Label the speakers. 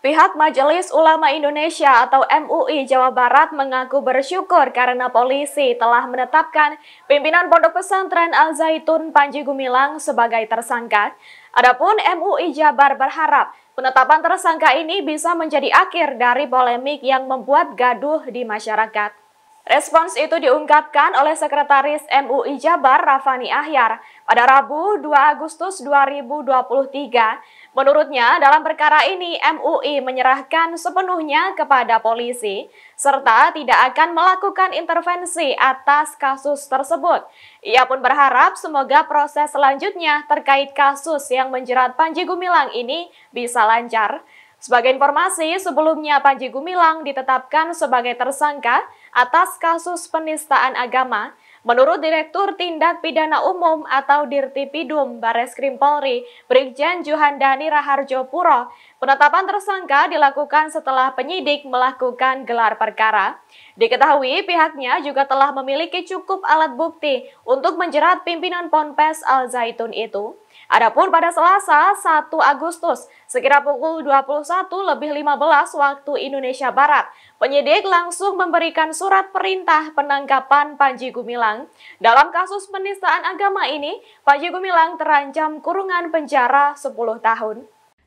Speaker 1: Pihak Majelis Ulama Indonesia atau MUI Jawa Barat mengaku bersyukur karena polisi telah menetapkan pimpinan Pondok Pesantren Al-Zaitun Panji Gumilang sebagai tersangka. Adapun MUI Jabar berharap penetapan tersangka ini bisa menjadi akhir dari polemik yang membuat gaduh di masyarakat. Respons itu diungkapkan oleh Sekretaris MUI Jabar Rafani Ahyar pada Rabu 2 Agustus 2023. Menurutnya dalam perkara ini MUI menyerahkan sepenuhnya kepada polisi serta tidak akan melakukan intervensi atas kasus tersebut. Ia pun berharap semoga proses selanjutnya terkait kasus yang menjerat Panji Gumilang ini bisa lancar. Sebagai informasi, sebelumnya Panji Gumilang ditetapkan sebagai tersangka atas kasus penistaan agama. Menurut Direktur Tindak Pidana Umum atau Dirtipidum Bareskrim Polri, Brigjen Johan Juhandani Raharjo Puro, Penetapan tersangka dilakukan setelah penyidik melakukan gelar perkara. Diketahui pihaknya juga telah memiliki cukup alat bukti untuk menjerat pimpinan Ponpes Al Zaitun itu. Adapun pada Selasa 1 Agustus, sekira pukul 21 lebih 15 waktu Indonesia Barat, penyidik langsung memberikan surat perintah penangkapan Panji Gumilang. Dalam kasus penistaan agama ini, Panji Gumilang terancam kurungan penjara 10 tahun.